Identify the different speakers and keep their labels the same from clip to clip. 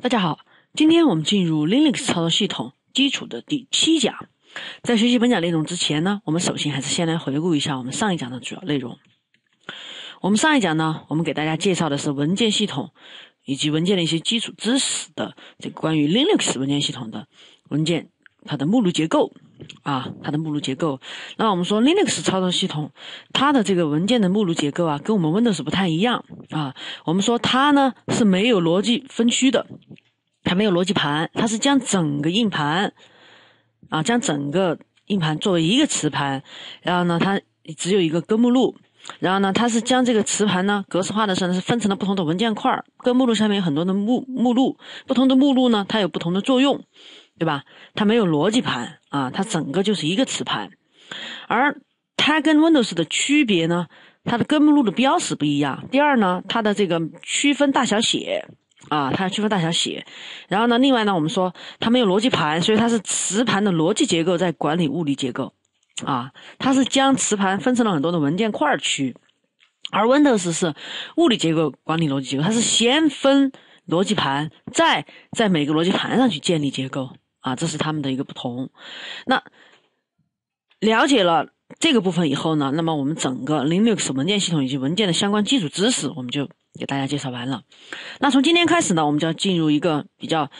Speaker 1: 大家好，今天我们进入 Linux 操作系统基础的第七讲。在学习本讲内容之前呢，我们首先还是先来回顾一下我们上一讲的主要内容。我们上一讲呢，我们给大家介绍的是文件系统以及文件的一些基础知识的这个关于 Linux 文件系统的文件。它的目录结构啊，它的目录结构。那我们说 Linux 操作系统，它的这个文件的目录结构啊，跟我们 Windows 不太一样啊。我们说它呢是没有逻辑分区的，它没有逻辑盘，它是将整个硬盘啊，将整个硬盘作为一个磁盘，然后呢，它只有一个根目录，然后呢，它是将这个磁盘呢格式化的时候是分成了不同的文件块儿，根目录上面有很多的目目录，不同的目录呢它有不同的作用。对吧？它没有逻辑盘啊，它整个就是一个磁盘，而它跟 Windows 的区别呢，它的根目录的标识不一样。第二呢，它的这个区分大小写啊，它要区分大小写。然后呢，另外呢，我们说它没有逻辑盘，所以它是磁盘的逻辑结构在管理物理结构啊，它是将磁盘分成了很多的文件块区，而 Windows 是物理结构管理逻辑结构，它是先分逻辑盘，再在每个逻辑盘上去建立结构。啊，这是他们的一个不同。那了解了这个部分以后呢，那么我们整个 Linux 文件系统以及文件的相关基础知识，我们就给大家介绍完了。那从今天开始呢，我们就要进入一个比较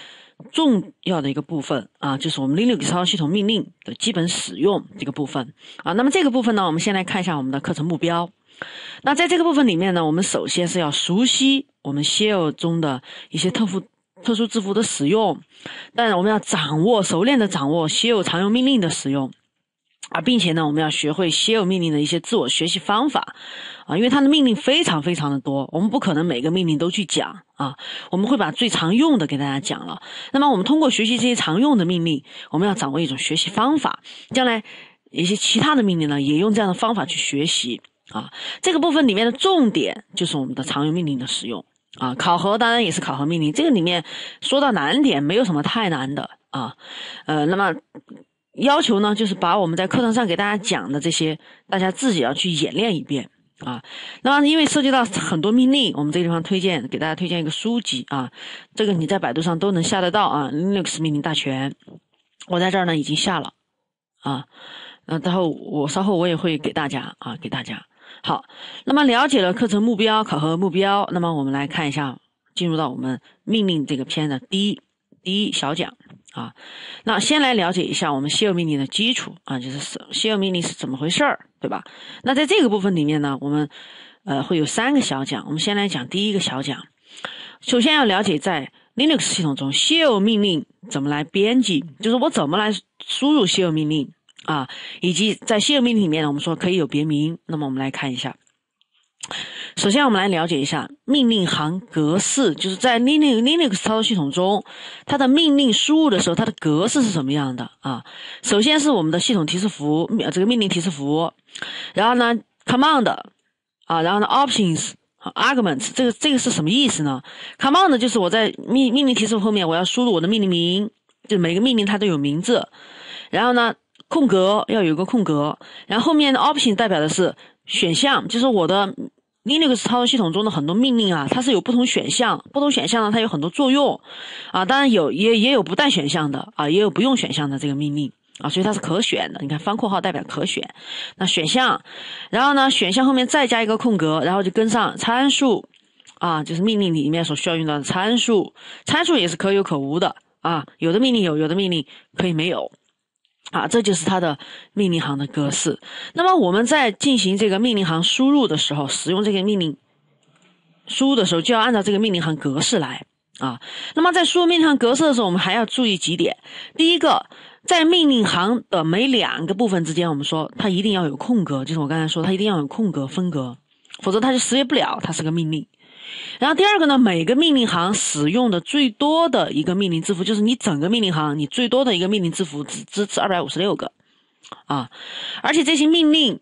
Speaker 1: 重要的一个部分啊，就是我们 Linux 操作系统命令的基本使用这个部分啊。那么这个部分呢，我们先来看一下我们的课程目标。那在这个部分里面呢，我们首先是要熟悉我们 Shell 中的一些特殊特殊字符的使用，但我们要掌握熟练的掌握稀有常用命令的使用啊，并且呢，我们要学会稀有命令的一些自我学习方法啊，因为它的命令非常非常的多，我们不可能每个命令都去讲啊，我们会把最常用的给大家讲了。那么我们通过学习这些常用的命令，我们要掌握一种学习方法，将来一些其他的命令呢，也用这样的方法去学习啊。这个部分里面的重点就是我们的常用命令的使用。啊，考核当然也是考核命令，这个里面说到难点没有什么太难的啊，呃，那么要求呢就是把我们在课堂上给大家讲的这些，大家自己要去演练一遍啊。那么因为涉及到很多命令，我们这个地方推荐给大家推荐一个书籍啊，这个你在百度上都能下得到啊，Linux 命令大全，我在这儿呢已经下了啊，然后我稍后我也会给大家啊，给大家。好，那么了解了课程目标、考核目标，那么我们来看一下，进入到我们命令这个篇的第一第一小讲啊。那先来了解一下我们秀命令的基础啊，就是秀命令是怎么回事儿，对吧？那在这个部分里面呢，我们呃会有三个小讲，我们先来讲第一个小讲。首先要了解在 Linux 系统中 shell 命令怎么来编辑，就是我怎么来输入 shell 命令。啊，以及在现 h 命令里面呢，我们说可以有别名。那么我们来看一下，首先我们来了解一下命令行格式，就是在 Linux Linux 操作系统中，它的命令输入的时候，它的格式是什么样的啊？首先是我们的系统提示符，呃，这个命令提示符，然后呢，command 啊，然后呢，options 和 arguments，这个这个是什么意思呢？command 就是我在命命令提示后面我要输入我的命令名，就每个命令它都有名字，然后呢？空格要有一个空格，然后面的 option 代表的是选项，就是我的 Linux 操作系统中的很多命令啊，它是有不同选项，不同选项呢它有很多作用，啊，当然有也也有不带选项的啊，也有不用选项的这个命令啊，所以它是可选的。你看方括号代表可选，那选项，然后呢选项后面再加一个空格，然后就跟上参数，啊，就是命令里面所需要用到的参数，参数也是可有可无的啊，有的命令有，有的命令可以没有。啊，这就是它的命令行的格式。那么我们在进行这个命令行输入的时候，使用这个命令输入的时候，就要按照这个命令行格式来啊。那么在输入命令行格式的时候，我们还要注意几点。第一个，在命令行的每两个部分之间，我们说它一定要有空格，就是我刚才说它一定要有空格分隔，否则它就识别不了，它是个命令。然后第二个呢，每个命令行使用的最多的一个命令字符，就是你整个命令行你最多的一个命令字符只支持二百五十六个，啊，而且这些命令、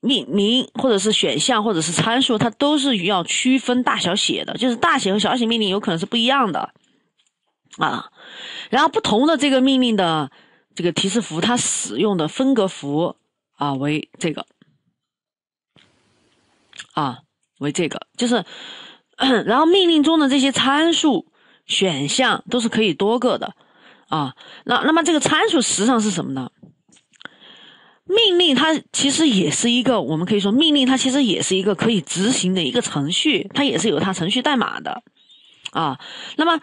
Speaker 1: 命名或者是选项或者是参数，它都是要区分大小写的，就是大写和小写命令有可能是不一样的，啊，然后不同的这个命令的这个提示符，它使用的分隔符啊为这个，啊。为这个，就是，然后命令中的这些参数、选项都是可以多个的，啊，那那么这个参数实际上是什么呢？命令它其实也是一个，我们可以说命令它其实也是一个可以执行的一个程序，它也是有它程序代码的，啊，那么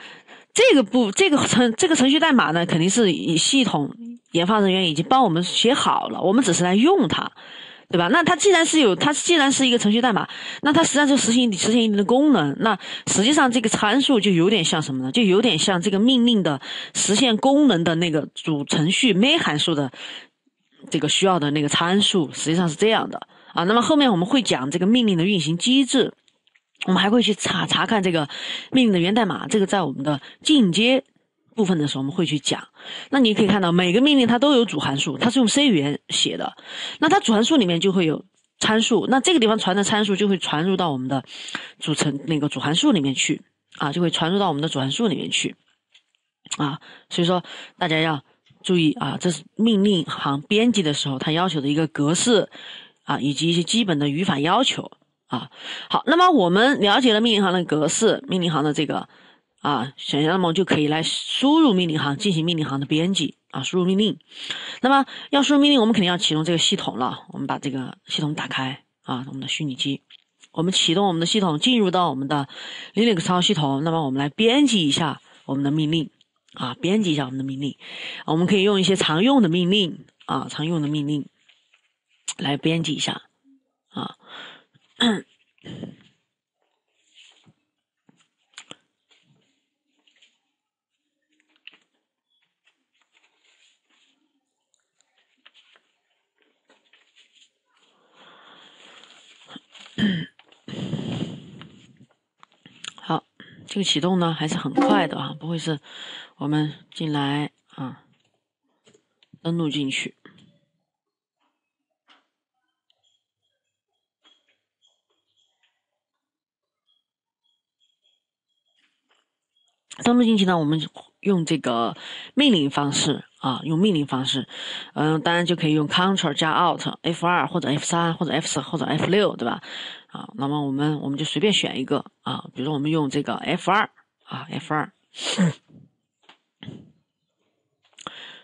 Speaker 1: 这个不这个程这个程序代码呢，肯定是以系统研发人员已经帮我们写好了，我们只是来用它。对吧？那它既然是有，它既然是一个程序代码，那它实际上就实现实现一定的功能。那实际上这个参数就有点像什么呢？就有点像这个命令的实现功能的那个主程序 main 函数的这个需要的那个参数，实际上是这样的啊。那么后面我们会讲这个命令的运行机制，我们还会去查查看这个命令的源代码，这个在我们的进阶。部分的时候我们会去讲，那你可以看到每个命令它都有主函数，它是用 C 语言写的，那它主函数里面就会有参数，那这个地方传的参数就会传入到我们的组成那个主函数里面去啊，就会传入到我们的主函数里面去啊，所以说大家要注意啊，这是命令行编辑的时候它要求的一个格式啊，以及一些基本的语法要求啊。好，那么我们了解了命令行的格式，命令行的这个。啊，选那么就可以来输入命令行进行命令行的编辑啊，输入命令。那么要输入命令，我们肯定要启动这个系统了。我们把这个系统打开啊，我们的虚拟机，我们启动我们的系统，进入到我们的 Linux 操作系统。那么我们来编辑一下我们的命令啊，编辑一下我们的命令。我们可以用一些常用的命令啊，常用的命令来编辑一下啊。好，这个启动呢还是很快的啊，不会是我们进来啊，登录进去，登录进去呢，我们。用这个命令方式啊，用命令方式，嗯，当然就可以用 c t r l 加 Alt F 二或者 F 三或者 F 四或者 F 六，对吧？啊，那么我们我们就随便选一个啊，比如说我们用这个 F 二啊，F 二，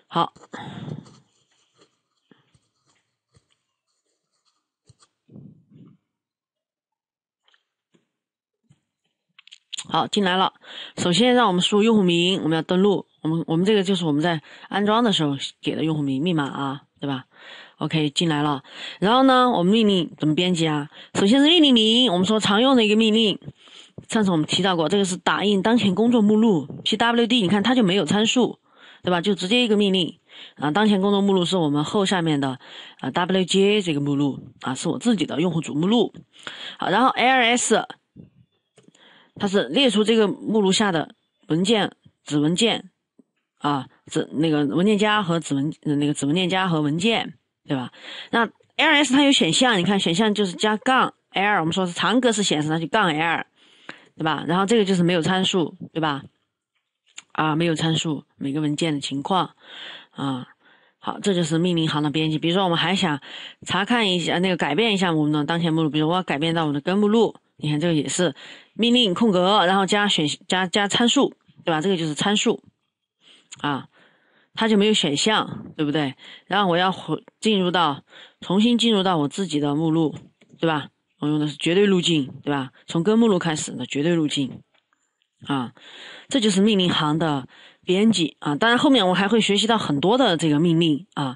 Speaker 1: 好。好，进来了。首先，让我们输入用户名，我们要登录。我们我们这个就是我们在安装的时候给的用户名、密码啊，对吧？OK，进来了。然后呢，我们命令怎么编辑啊？首先是命令名，我们说常用的一个命令。上次我们提到过，这个是打印当前工作目录 pwd。你看它就没有参数，对吧？就直接一个命令啊。当前工作目录是我们后下面的啊 wj 这个目录啊，是我自己的用户主目录。好，然后 ls。它是列出这个目录下的文件、子文件，啊，子那个文件夹和子文那个子文件夹和文件，对吧？那 ls 它有选项，你看选项就是加杠 l，我们说是长格式显示，那就杠 l，对吧？然后这个就是没有参数，对吧？啊，没有参数，每个文件的情况，啊，好，这就是命令行的编辑。比如说我们还想查看一下那个改变一下我们的当前目录，比如我要改变到我们的根目录。你看这个也是命令空格，然后加选加加参数，对吧？这个就是参数啊，它就没有选项，对不对？然后我要回进入到重新进入到我自己的目录，对吧？我用的是绝对路径，对吧？从根目录开始的绝对路径啊，这就是命令行的编辑啊。当然后面我还会学习到很多的这个命令啊。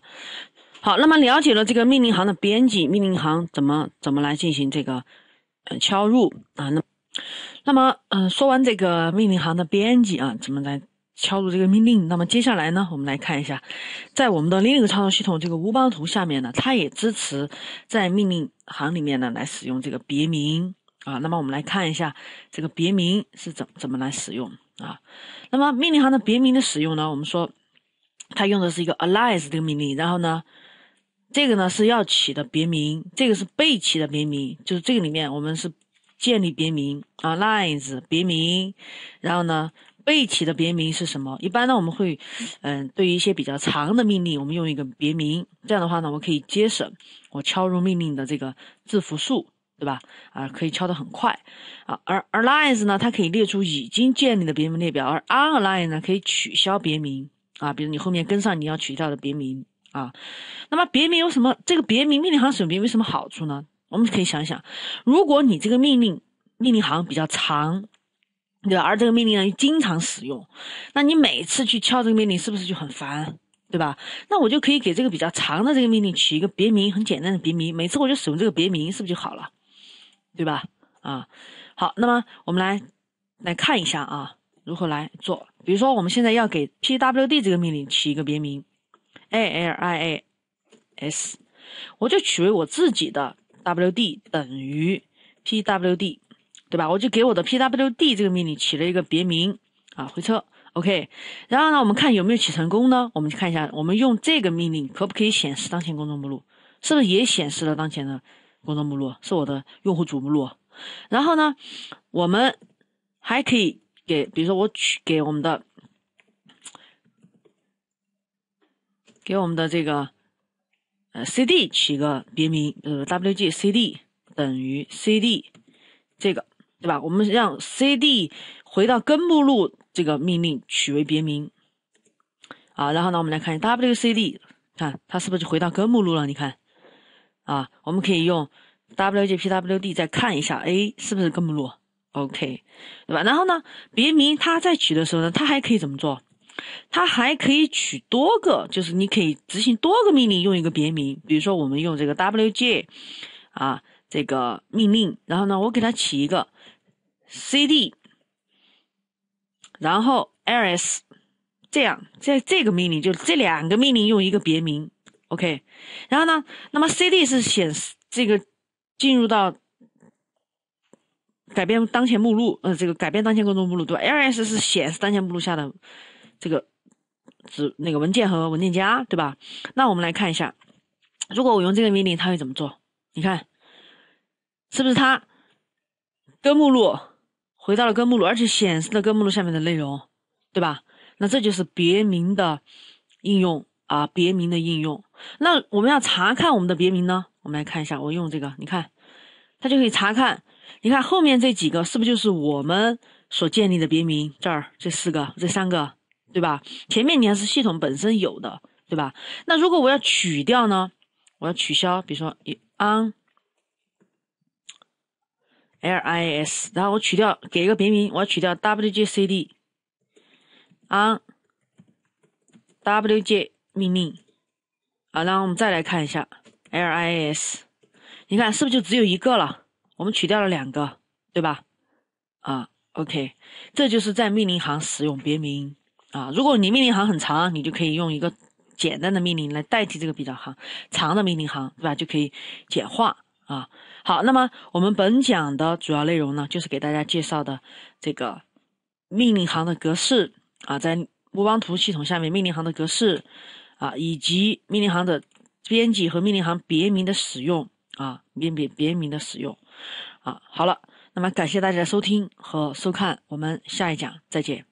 Speaker 1: 好，那么了解了这个命令行的编辑，命令行怎么怎么来进行这个？敲入啊，那那么嗯，说完这个命令行的编辑啊，怎么来敲入这个命令？那么接下来呢，我们来看一下，在我们的另一个操作系统这个乌邦图下面呢，它也支持在命令行里面呢来使用这个别名啊。那么我们来看一下这个别名是怎怎么来使用啊？那么命令行的别名的使用呢，我们说它用的是一个 alias 这个命令，然后呢。这个呢是要起的别名，这个是被起的别名，就是这个里面我们是建立别名啊，lines 别名，然后呢被起的别名是什么？一般呢我们会，嗯，对于一些比较长的命令，我们用一个别名，这样的话呢我可以节省我敲入命令的这个字符数，对吧？啊，可以敲得很快啊。而而 lines 呢，它可以列出已经建立的别名列表，而 u n l i n e 呢可以取消别名啊。比如你后面跟上你要取消的别名。啊，那么别名有什么？这个别名命令行使用别名有什么好处呢？我们可以想一想，如果你这个命令命令行比较长，对吧？而这个命令又经常使用，那你每次去敲这个命令是不是就很烦，对吧？那我就可以给这个比较长的这个命令取一个别名，很简单的别名，每次我就使用这个别名，是不是就好了，对吧？啊，好，那么我们来来看一下啊，如何来做？比如说我们现在要给 p w d 这个命令取一个别名。alias，我就取为我自己的 wd 等于 pwd，对吧？我就给我的 pwd 这个命令起了一个别名啊。回车，OK。然后呢，我们看有没有起成功呢？我们去看一下，我们用这个命令可不可以显示当前工作目录？是不是也显示了当前的工作目录？是我的用户主目录。然后呢，我们还可以给，比如说我取给我们的。给我们的这个呃 cd 取个别名，呃 wgc d 等于 cd 这个对吧？我们让 cd 回到根目录这个命令取为别名啊。然后呢，我们来看 wcd，看它是不是就回到根目录了？你看啊，我们可以用 wgpwd 再看一下 a 是不是根目录。OK 对吧？然后呢，别名它在取的时候呢，它还可以怎么做？它还可以取多个，就是你可以执行多个命令用一个别名。比如说，我们用这个 WJ 啊，这个命令，然后呢，我给它起一个 C D，然后 L S，这样在这个命令，就是这两个命令用一个别名，OK。然后呢，那么 C D 是显示这个进入到改变当前目录，呃，这个改变当前工作目录对吧？L S 是显示当前目录下的。这个指那个文件和文件夹，对吧？那我们来看一下，如果我用这个命令，它会怎么做？你看，是不是它根目录回到了根目录，而且显示了根目录下面的内容，对吧？那这就是别名的应用啊，别名的应用。那我们要查看我们的别名呢？我们来看一下，我用这个，你看，它就可以查看。你看后面这几个是不是就是我们所建立的别名？这儿这四个，这三个。对吧？前面你还是系统本身有的，对吧？那如果我要取掉呢？我要取消，比如说 on l i s，然后我取掉，给一个别名，我要取掉 w j c d on w j 命令啊，然后我们再来看一下 l i s，你看是不是就只有一个了？我们取掉了两个，对吧？啊，OK，这就是在命令行使用别名。啊，如果你命令行很长，你就可以用一个简单的命令来代替这个比较行，长的命令行，对吧？就可以简化啊。好，那么我们本讲的主要内容呢，就是给大家介绍的这个命令行的格式啊，在乌邦图系统下面命令行的格式啊，以及命令行的编辑和命令行别名的使用啊，别别别名的使用啊。好了，那么感谢大家的收听和收看，我们下一讲再见。